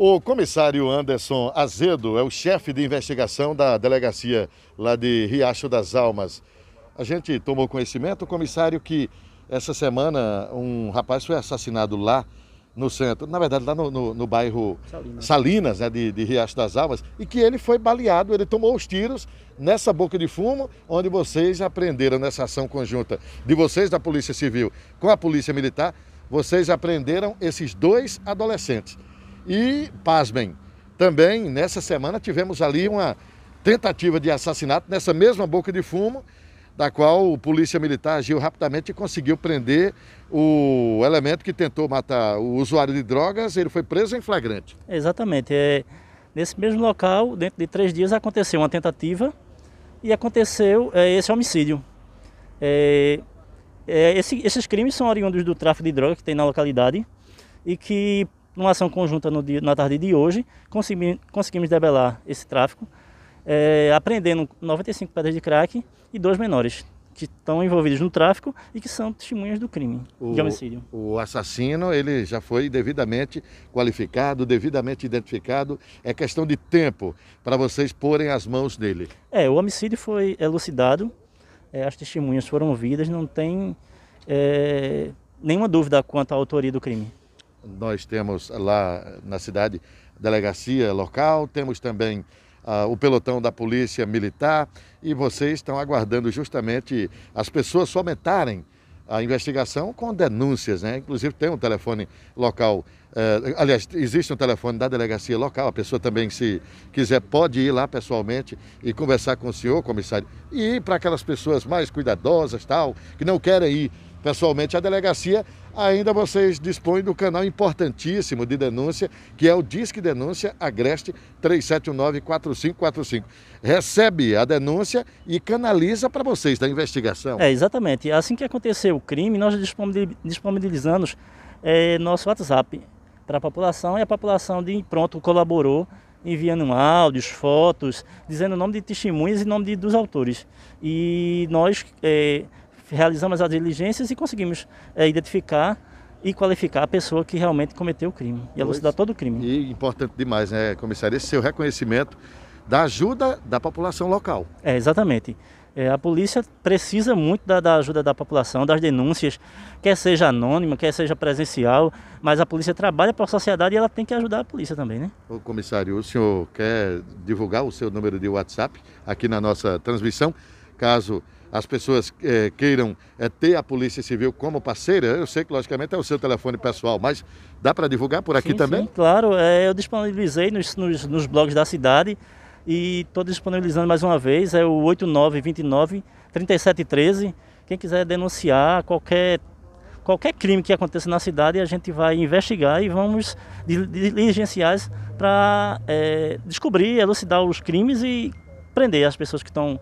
O comissário Anderson Azedo é o chefe de investigação da delegacia lá de Riacho das Almas. A gente tomou conhecimento, comissário, que essa semana um rapaz foi assassinado lá no centro, na verdade lá no, no, no bairro Salinas, Salinas né, de, de, Riacho das Almas, e que ele foi baleado, ele tomou os tiros nessa boca de fumo, onde vocês aprenderam nessa ação conjunta de vocês da Polícia Civil com a Polícia Militar, vocês aprenderam esses dois adolescentes. E, pasmem, também nessa semana tivemos ali uma tentativa de assassinato nessa mesma boca de fumo, da qual a polícia militar agiu rapidamente e conseguiu prender o elemento que tentou matar o usuário de drogas, ele foi preso em flagrante. Exatamente. É, nesse mesmo local, dentro de três dias, aconteceu uma tentativa e aconteceu é, esse homicídio. É, é, esse, esses crimes são oriundos do tráfico de drogas que tem na localidade e que numa ação conjunta no dia, na tarde de hoje, consegui, conseguimos debelar esse tráfico, é, apreendendo 95 pedras de crack e dois menores que estão envolvidos no tráfico e que são testemunhas do crime o, de homicídio. O assassino, ele já foi devidamente qualificado, devidamente identificado. É questão de tempo para vocês porem as mãos dele. É, o homicídio foi elucidado, é, as testemunhas foram ouvidas, não tem é, nenhuma dúvida quanto à autoria do crime nós temos lá na cidade delegacia local, temos também ah, o pelotão da Polícia Militar e vocês estão aguardando justamente as pessoas fomentarem a investigação com denúncias, né? Inclusive tem um telefone local, eh, aliás, existe um telefone da delegacia local, a pessoa também, se quiser, pode ir lá pessoalmente e conversar com o senhor, comissário. E para aquelas pessoas mais cuidadosas, tal, que não querem ir pessoalmente à delegacia, ainda vocês dispõem do canal importantíssimo de denúncia, que é o Disque Denúncia Agreste 379-4545. Recebe a denúncia e canaliza para vocês da investigação. É, exatamente. Assim que aconteceu o crime, nós disponibilizamos é, nosso WhatsApp para a população e a população de pronto colaborou enviando áudios, fotos, dizendo o nome de testemunhas e nome de, dos autores. E nós... É, realizamos as diligências e conseguimos é, identificar e qualificar a pessoa que realmente cometeu o crime e elucidar todo o crime. E importante demais, né, comissário, esse seu reconhecimento da ajuda da população local. É, exatamente. É, a polícia precisa muito da, da, ajuda da população, das denúncias, quer seja anônima, quer seja presencial, mas a polícia trabalha para a sociedade e ela tem que ajudar a polícia também, né? Ô, comissário, o senhor quer divulgar o seu número de WhatsApp aqui na nossa transmissão? Caso as pessoas é, queiram é, ter a Polícia Civil como parceira, eu sei que logicamente é o seu telefone pessoal, mas dá para divulgar por aqui sim, também? Sim, claro. É, eu disponibilizei nos, nos, nos, blogs da cidade e estou disponibilizando mais uma vez, é o 8929-3713. Quem quiser denunciar qualquer, qualquer crime que aconteça na cidade, a gente vai investigar e vamos diligenciar para eh, descobrir, elucidar os crimes e prender as pessoas que estão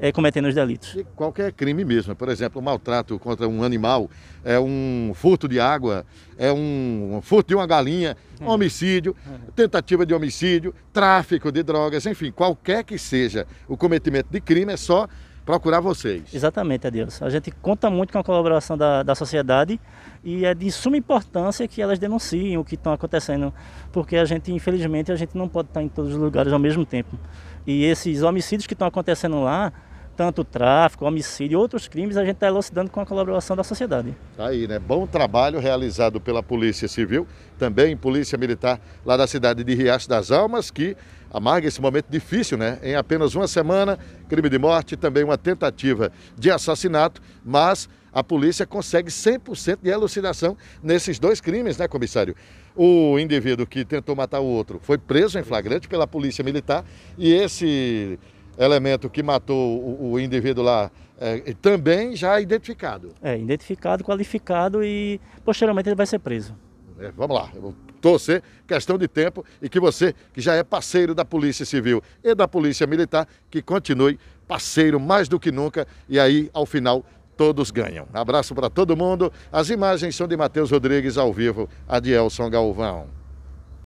é, cometendo os delitos. E qualquer crime mesmo, por exemplo, maltrato contra um animal, é um furto de água, é um furto de uma galinha, uhum. homicídio, uhum. tentativa de homicídio, tráfico de drogas, enfim, qualquer que seja o cometimento de crime, é só procurar vocês. Exatamente, Adilson. A gente conta muito com a colaboração da, da sociedade e é de suma importância que elas denunciem o que está acontecendo, porque a gente, infelizmente, a gente não pode estar em todos os lugares ao mesmo tempo. E esses homicídios que estão acontecendo lá, tanto tráfico, homicídio e outros crimes, a gente está elucidando com a colaboração da sociedade. Tá aí, né? Bom trabalho realizado pela Polícia Civil, também Polícia Militar lá da cidade de Riacho das Almas, que amarga esse momento difícil, né? Em apenas uma semana, crime de morte, também uma tentativa de assassinato, mas a polícia consegue 100% de elucidação nesses dois crimes, né, comissário? O indivíduo que tentou matar o outro foi preso em flagrante pela polícia militar e esse elemento que matou o, o indivíduo lá é, também já identificado. É, identificado, qualificado e posteriormente ele vai ser preso. É, vamos lá, eu vou torcer, questão de tempo, e que você, que já é parceiro da Polícia Civil e da Polícia Militar, que continue parceiro mais do que nunca, e aí, ao final, todos ganham. Abraço para todo mundo. As imagens são de Matheus Rodrigues ao vivo, Elson Galvão.